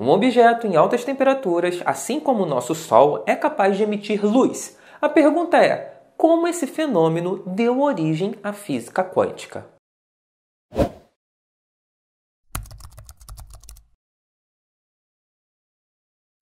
Um objeto em altas temperaturas, assim como o nosso Sol, é capaz de emitir luz. A pergunta é: como esse fenômeno deu origem à física quântica?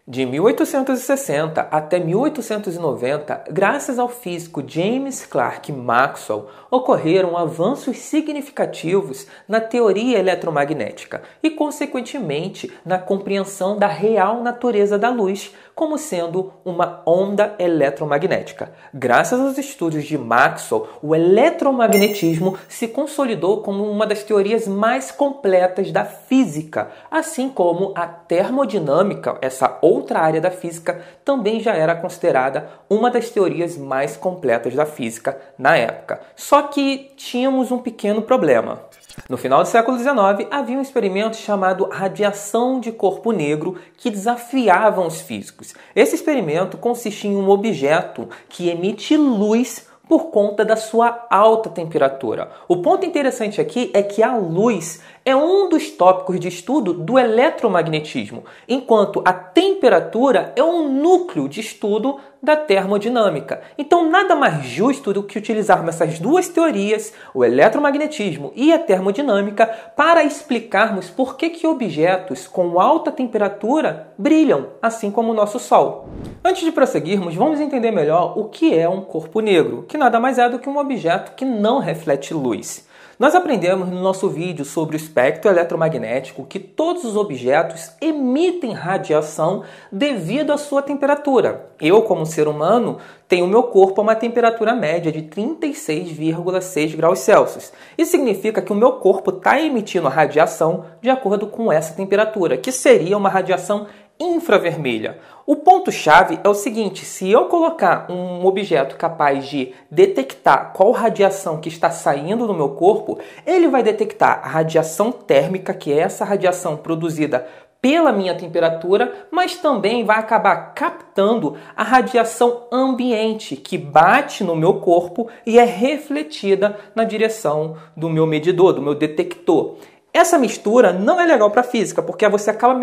De 1860 até 1890, graças ao físico James Clerk Maxwell, ocorreram avanços significativos na teoria eletromagnética e, consequentemente, na compreensão da real natureza da luz como sendo uma onda eletromagnética. Graças aos estudos de Maxwell, o eletromagnetismo se consolidou como uma das teorias mais completas da física, assim como a termodinâmica, essa outra área da física, também já era considerada uma das teorias mais completas da física na época. Só que tínhamos um pequeno problema. No final do século XIX, havia um experimento chamado radiação de corpo negro que desafiavam os físicos. Esse experimento consistia em um objeto que emite luz por conta da sua alta temperatura. O ponto interessante aqui é que a luz é um dos tópicos de estudo do eletromagnetismo, enquanto a temperatura é um núcleo de estudo da termodinâmica. Então, nada mais justo do que utilizarmos essas duas teorias, o eletromagnetismo e a termodinâmica, para explicarmos por que, que objetos com alta temperatura brilham, assim como o nosso Sol. Antes de prosseguirmos, vamos entender melhor o que é um corpo negro, que nada mais é do que um objeto que não reflete luz. Nós aprendemos no nosso vídeo sobre o espectro eletromagnético que todos os objetos emitem radiação devido à sua temperatura. Eu, como ser humano, tenho meu corpo a uma temperatura média de 36,6 graus Celsius. Isso significa que o meu corpo está emitindo radiação de acordo com essa temperatura, que seria uma radiação infravermelha. O ponto-chave é o seguinte: se eu colocar um objeto capaz de detectar qual radiação que está saindo do meu corpo, ele vai detectar a radiação térmica, que é essa radiação produzida pela minha temperatura, mas também vai acabar captando a radiação ambiente que bate no meu corpo e é refletida na direção do meu medidor, do meu detector. Essa mistura não é legal para física, porque você acaba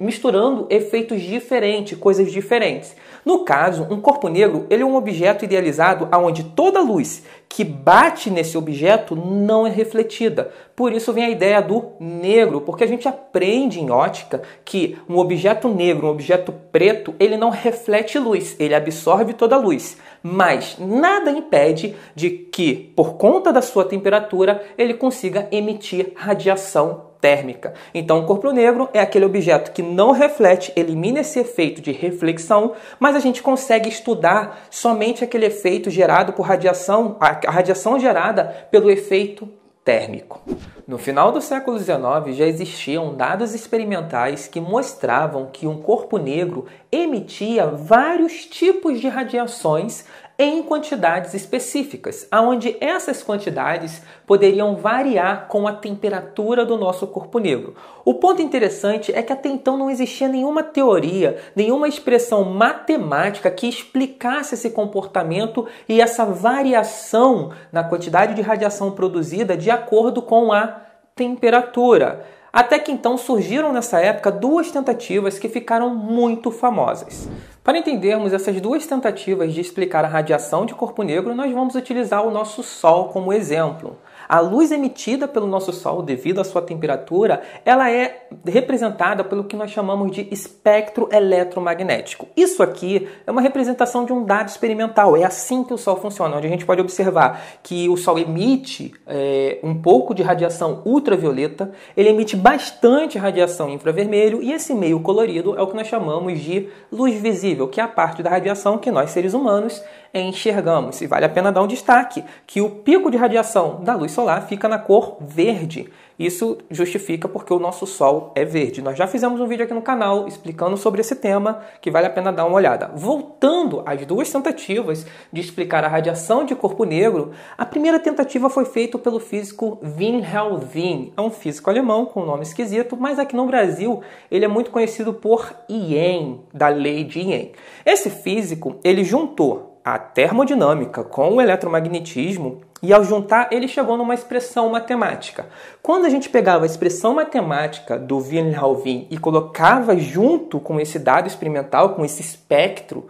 misturando efeitos diferentes, coisas diferentes. No caso, um corpo negro ele é um objeto idealizado aonde toda luz que bate nesse objeto não é refletida. Por isso vem a ideia do negro, porque a gente aprende em ótica que um objeto negro, um objeto preto, ele não reflete luz, ele absorve toda a luz. Mas nada impede de que, por conta da sua temperatura, ele consiga emitir radiação térmica. Então, o corpo negro é aquele objeto que não reflete, elimina esse efeito de reflexão, mas a gente consegue estudar somente aquele efeito gerado por radiação, a radiação gerada pelo efeito térmico. No final do século XIX já existiam dados experimentais que mostravam que um corpo negro emitia vários tipos de radiações em quantidades específicas, aonde essas quantidades poderiam variar com a temperatura do nosso corpo negro. O ponto interessante é que até então não existia nenhuma teoria, nenhuma expressão matemática que explicasse esse comportamento e essa variação na quantidade de radiação produzida de acordo com a temperatura. Até que então surgiram nessa época duas tentativas que ficaram muito famosas. Para entendermos essas duas tentativas de explicar a radiação de corpo negro, nós vamos utilizar o nosso Sol como exemplo. A luz emitida pelo nosso Sol devido à sua temperatura, ela é representada pelo que nós chamamos de espectro eletromagnético. Isso aqui é uma representação de um dado experimental. É assim que o Sol funciona, onde a gente pode observar que o Sol emite é, um pouco de radiação ultravioleta, ele emite bastante radiação infravermelho e esse meio colorido é o que nós chamamos de luz visível, que é a parte da radiação que nós seres humanos enxergamos. E vale a pena dar um destaque que o pico de radiação da luz solar fica na cor verde. Isso justifica porque o nosso Sol é verde. Nós já fizemos um vídeo aqui no canal explicando sobre esse tema, que vale a pena dar uma olhada. Voltando às duas tentativas de explicar a radiação de corpo negro, a primeira tentativa foi feita pelo físico Wilhelm É um físico alemão com um nome esquisito, mas aqui no Brasil ele é muito conhecido por Ien, da lei de Ien. Esse físico, ele juntou a termodinâmica com o eletromagnetismo e ao juntar ele chegou numa expressão matemática. Quando a gente pegava a expressão matemática do Wien-Halvin e colocava junto com esse dado experimental, com esse espectro,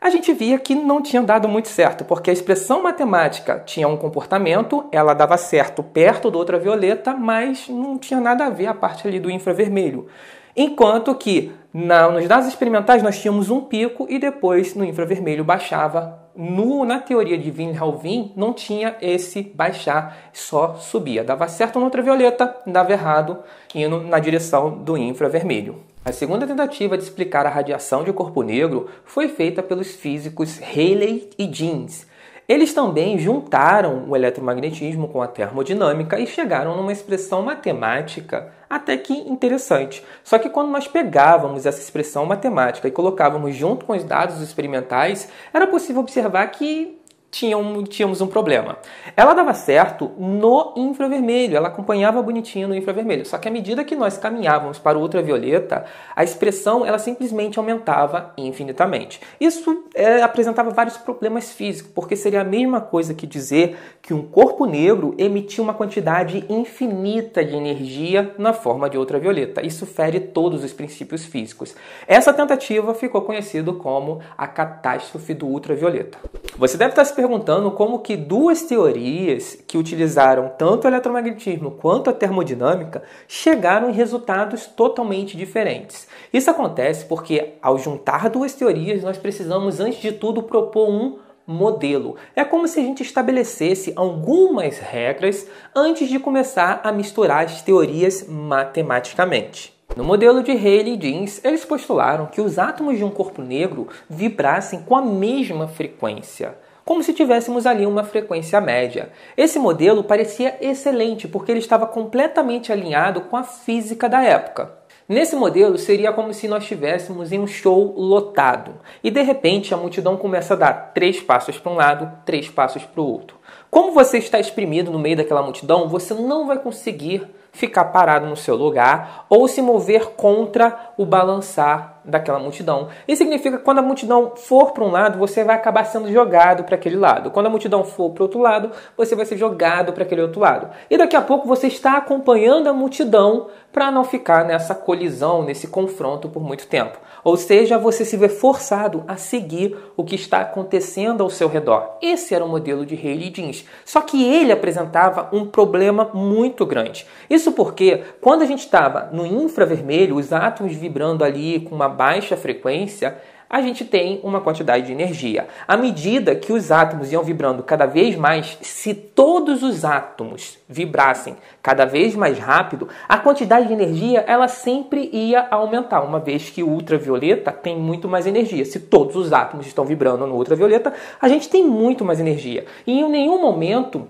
a gente via que não tinha dado muito certo, porque a expressão matemática tinha um comportamento, ela dava certo perto do ultravioleta, mas não tinha nada a ver a parte ali do infravermelho. Enquanto que na, nos dados experimentais nós tínhamos um pico e depois no infravermelho baixava. No, na teoria de Wien-Halvin não tinha esse baixar, só subia. Dava certo no ultravioleta, dava errado indo na direção do infravermelho. A segunda tentativa de explicar a radiação de corpo negro foi feita pelos físicos Rayleigh e Jeans, eles também juntaram o eletromagnetismo com a termodinâmica e chegaram numa expressão matemática até que interessante. Só que quando nós pegávamos essa expressão matemática e colocávamos junto com os dados experimentais, era possível observar que tínhamos, tínhamos um problema. Ela dava certo no infravermelho, ela acompanhava bonitinho no infravermelho. Só que à medida que nós caminhávamos para o ultravioleta, a expressão ela simplesmente aumentava infinitamente. Isso é, apresentava vários problemas físicos, porque seria a mesma coisa que dizer que um corpo negro emitia uma quantidade infinita de energia na forma de ultravioleta. Isso fere todos os princípios físicos. Essa tentativa ficou conhecida como a catástrofe do ultravioleta. Você deve estar se perguntando como que duas teorias que utilizaram tanto o eletromagnetismo quanto a termodinâmica chegaram em resultados totalmente diferentes. Isso acontece porque, ao juntar duas teorias, nós precisamos, antes de tudo, propor um modelo. É como se a gente estabelecesse algumas regras antes de começar a misturar as teorias matematicamente. No modelo de rayleigh e Jeans, eles postularam que os átomos de um corpo negro vibrassem com a mesma frequência como se tivéssemos ali uma frequência média. Esse modelo parecia excelente porque ele estava completamente alinhado com a física da época. Nesse modelo, seria como se nós estivéssemos em um show lotado e de repente a multidão começa a dar três passos para um lado, três passos para o outro. Como você está exprimido no meio daquela multidão, você não vai conseguir ficar parado no seu lugar ou se mover contra o balançar daquela multidão. Isso significa que quando a multidão for para um lado, você vai acabar sendo jogado para aquele lado. Quando a multidão for para outro lado, você vai ser jogado para aquele outro lado. E daqui a pouco você está acompanhando a multidão para não ficar nessa colisão, nesse confronto por muito tempo. Ou seja, você se vê forçado a seguir o que está acontecendo ao seu redor. Esse era o modelo de Haley Jeans. Só que ele apresentava um problema muito grande. Isso porque quando a gente estava no infravermelho, os átomos vibrando ali com uma baixa frequência, a gente tem uma quantidade de energia. À medida que os átomos iam vibrando cada vez mais, se todos os átomos vibrassem cada vez mais rápido, a quantidade de energia ela sempre ia aumentar, uma vez que o ultravioleta tem muito mais energia. Se todos os átomos estão vibrando no ultravioleta, a gente tem muito mais energia. E em nenhum momento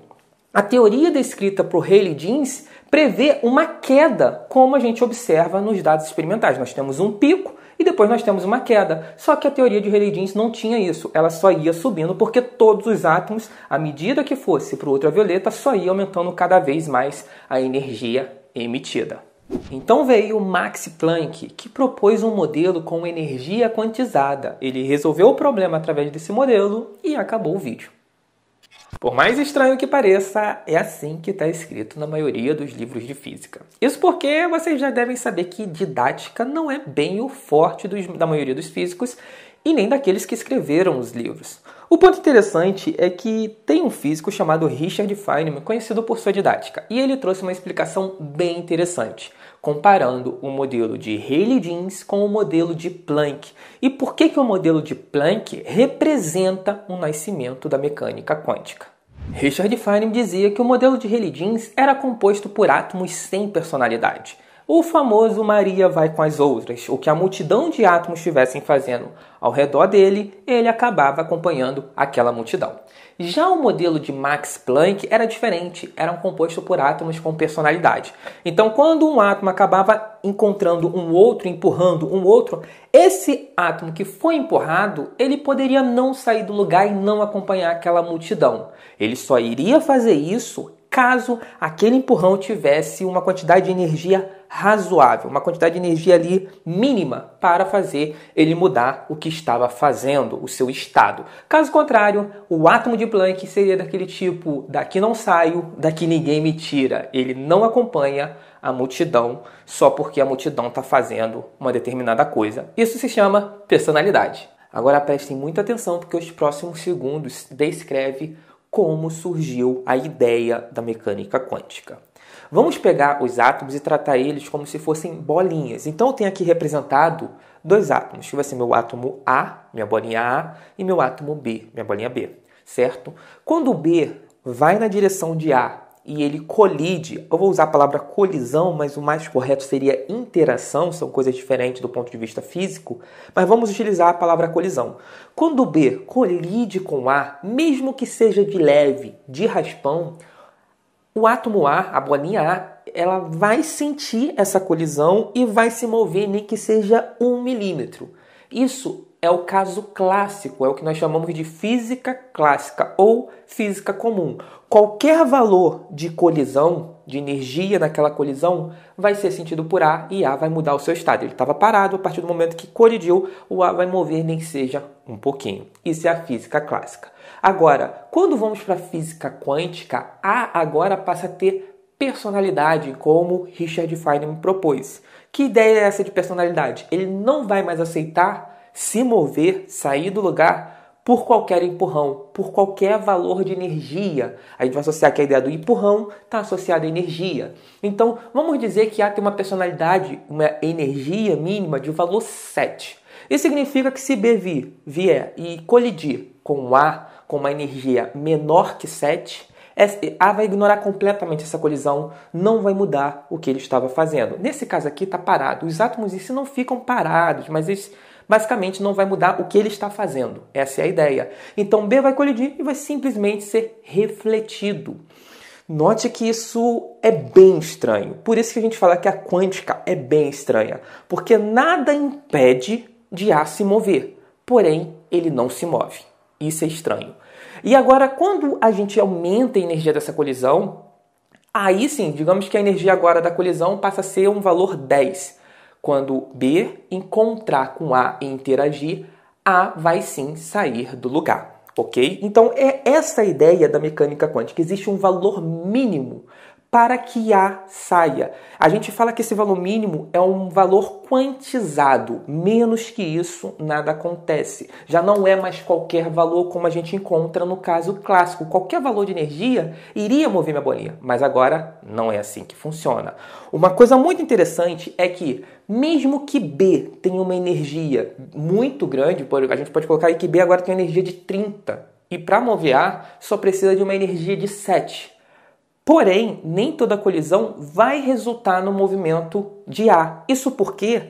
a teoria descrita por rayleigh Jeans prevê uma queda, como a gente observa nos dados experimentais. Nós temos um pico e depois nós temos uma queda. Só que a teoria de Rayleigh-Jeans não tinha isso. Ela só ia subindo porque todos os átomos, à medida que fosse para o ultravioleta, só ia aumentando cada vez mais a energia emitida. Então veio Max Planck, que propôs um modelo com energia quantizada. Ele resolveu o problema através desse modelo e acabou o vídeo. Por mais estranho que pareça, é assim que está escrito na maioria dos livros de física. Isso porque vocês já devem saber que didática não é bem o forte dos, da maioria dos físicos e nem daqueles que escreveram os livros. O ponto interessante é que tem um físico chamado Richard Feynman, conhecido por sua didática, e ele trouxe uma explicação bem interessante, comparando o modelo de Rayleigh-Jeans com o modelo de Planck. E por que, que o modelo de Planck representa o nascimento da mecânica quântica? Richard Feynman dizia que o modelo de Hilly Jeans era composto por átomos sem personalidade o famoso Maria vai com as outras, o que a multidão de átomos estivessem fazendo ao redor dele, ele acabava acompanhando aquela multidão. Já o modelo de Max Planck era diferente, era um composto por átomos com personalidade. Então, quando um átomo acabava encontrando um outro, empurrando um outro, esse átomo que foi empurrado, ele poderia não sair do lugar e não acompanhar aquela multidão. Ele só iria fazer isso caso aquele empurrão tivesse uma quantidade de energia razoável, uma quantidade de energia ali mínima para fazer ele mudar o que estava fazendo, o seu estado. Caso contrário, o átomo de Planck seria daquele tipo: daqui não saio, daqui ninguém me tira. Ele não acompanha a multidão só porque a multidão está fazendo uma determinada coisa. Isso se chama personalidade. Agora prestem muita atenção porque os próximos segundos descreve como surgiu a ideia da mecânica quântica. Vamos pegar os átomos e tratar eles como se fossem bolinhas. Então eu tenho aqui representado dois átomos, que vai ser meu átomo A, minha bolinha A, e meu átomo B, minha bolinha B, certo? Quando o B vai na direção de A e ele colide, eu vou usar a palavra colisão, mas o mais correto seria interação, são coisas diferentes do ponto de vista físico, mas vamos utilizar a palavra colisão. Quando o B colide com A, mesmo que seja de leve, de raspão, o átomo A, a bolinha A, ela vai sentir essa colisão e vai se mover nem que seja um milímetro. Isso é o caso clássico, é o que nós chamamos de física clássica ou física comum qualquer valor de colisão, de energia naquela colisão, vai ser sentido por A e A vai mudar o seu estado. Ele estava parado, a partir do momento que colidiu, o A vai mover nem que seja um pouquinho. Isso é a física clássica. Agora, quando vamos para a física quântica, A agora passa a ter personalidade, como Richard Feynman propôs. Que ideia é essa de personalidade? Ele não vai mais aceitar se mover, sair do lugar por qualquer empurrão, por qualquer valor de energia. A gente vai associar que a ideia do empurrão está associada à energia. Então, vamos dizer que A tem uma personalidade, uma energia mínima de valor 7. Isso significa que se B vir, vier e colidir com A, com uma energia menor que 7, a vai ignorar completamente essa colisão, não vai mudar o que ele estava fazendo. Nesse caso aqui, está parado. Os átomos em si não ficam parados, mas eles basicamente não vai mudar o que ele está fazendo. Essa é a ideia. Então B vai colidir e vai simplesmente ser refletido. Note que isso é bem estranho. Por isso que a gente fala que a quântica é bem estranha, porque nada impede de A se mover, porém ele não se move. Isso é estranho. E agora, quando a gente aumenta a energia dessa colisão, aí sim, digamos que a energia agora da colisão passa a ser um valor 10. Quando B encontrar com A e interagir, A vai sim sair do lugar, ok? Então é essa a ideia da mecânica quântica. Existe um valor mínimo para que A saia. A gente fala que esse valor mínimo é um valor quantizado. Menos que isso, nada acontece. Já não é mais qualquer valor como a gente encontra no caso clássico. Qualquer valor de energia iria mover minha bolinha, mas agora não é assim que funciona. Uma coisa muito interessante é que, mesmo que B tenha uma energia muito grande, a gente pode colocar aí que B agora tem uma energia de 30. E para mover A, só precisa de uma energia de 7. Porém, nem toda colisão vai resultar no movimento de A. Isso porque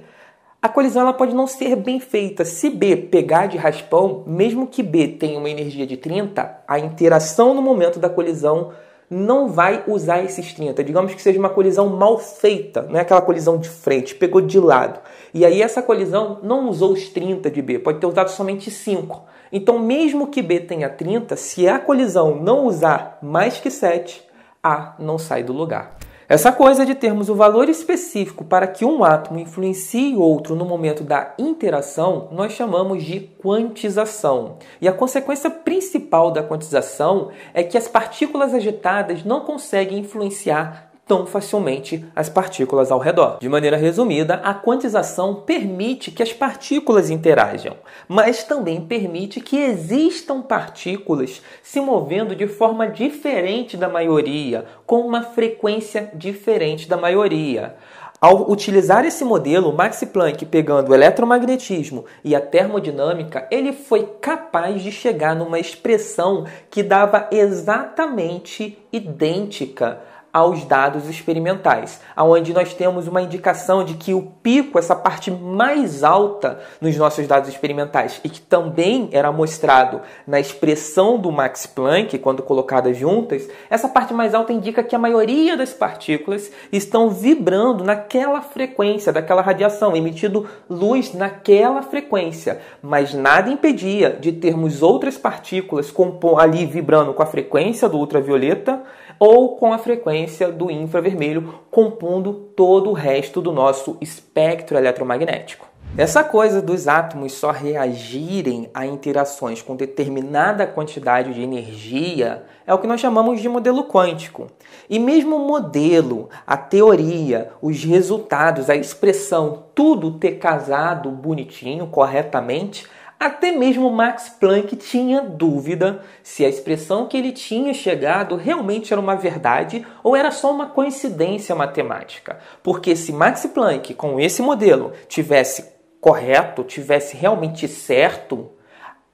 a colisão ela pode não ser bem feita. Se B pegar de raspão, mesmo que B tenha uma energia de 30, a interação no momento da colisão não vai usar esses 30. Digamos que seja uma colisão mal feita, não é aquela colisão de frente, pegou de lado. E aí essa colisão não usou os 30 de B, pode ter usado somente 5. Então, mesmo que B tenha 30, se a colisão não usar mais que 7, a não sai do lugar. Essa coisa de termos o valor específico para que um átomo influencie outro no momento da interação, nós chamamos de quantização. E a consequência principal da quantização é que as partículas agitadas não conseguem influenciar tão facilmente as partículas ao redor. De maneira resumida, a quantização permite que as partículas interajam, mas também permite que existam partículas se movendo de forma diferente da maioria, com uma frequência diferente da maioria. Ao utilizar esse modelo, Max Planck, pegando o eletromagnetismo e a termodinâmica, ele foi capaz de chegar numa expressão que dava exatamente idêntica aos dados experimentais, aonde nós temos uma indicação de que o pico, essa parte mais alta nos nossos dados experimentais e que também era mostrado na expressão do Max Planck quando colocadas juntas, essa parte mais alta indica que a maioria das partículas estão vibrando naquela frequência daquela radiação, emitindo luz naquela frequência, mas nada impedia de termos outras partículas ali vibrando com a frequência do ultravioleta ou com a frequência frequência do infravermelho, compondo todo o resto do nosso espectro eletromagnético. Essa coisa dos átomos só reagirem a interações com determinada quantidade de energia é o que nós chamamos de modelo quântico. E mesmo o modelo, a teoria, os resultados, a expressão, tudo ter casado bonitinho, corretamente, até mesmo Max Planck tinha dúvida se a expressão que ele tinha chegado realmente era uma verdade ou era só uma coincidência matemática. Porque se Max Planck, com esse modelo, tivesse correto, tivesse realmente certo,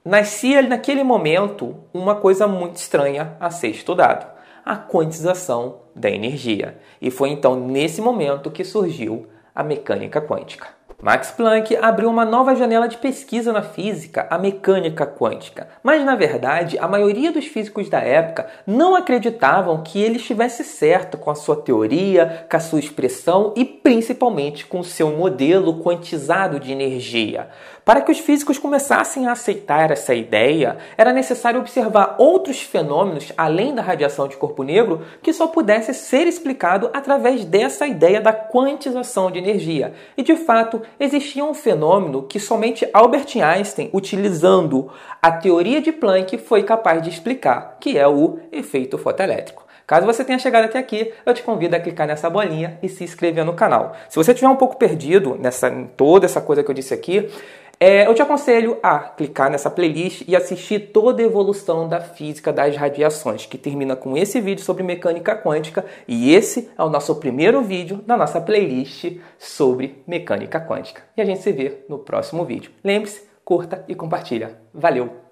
nascia naquele momento uma coisa muito estranha a ser estudado: a quantização da energia. E foi então nesse momento que surgiu a mecânica quântica. Max Planck abriu uma nova janela de pesquisa na física, a mecânica quântica. Mas, na verdade, a maioria dos físicos da época não acreditavam que ele estivesse certo com a sua teoria, com a sua expressão e principalmente com o seu modelo quantizado de energia. Para que os físicos começassem a aceitar essa ideia, era necessário observar outros fenômenos além da radiação de corpo negro que só pudesse ser explicado através dessa ideia da quantização de energia. E de fato, existia um fenômeno que somente Albert Einstein, utilizando a teoria de Planck, foi capaz de explicar, que é o efeito fotoelétrico. Caso você tenha chegado até aqui, eu te convido a clicar nessa bolinha e se inscrever no canal. Se você estiver um pouco perdido nessa em toda essa coisa que eu disse aqui, é, eu te aconselho a clicar nessa playlist e assistir toda a evolução da física das radiações, que termina com esse vídeo sobre mecânica quântica, e esse é o nosso primeiro vídeo da nossa playlist sobre mecânica quântica. E a gente se vê no próximo vídeo. Lembre-se, curta e compartilha. Valeu!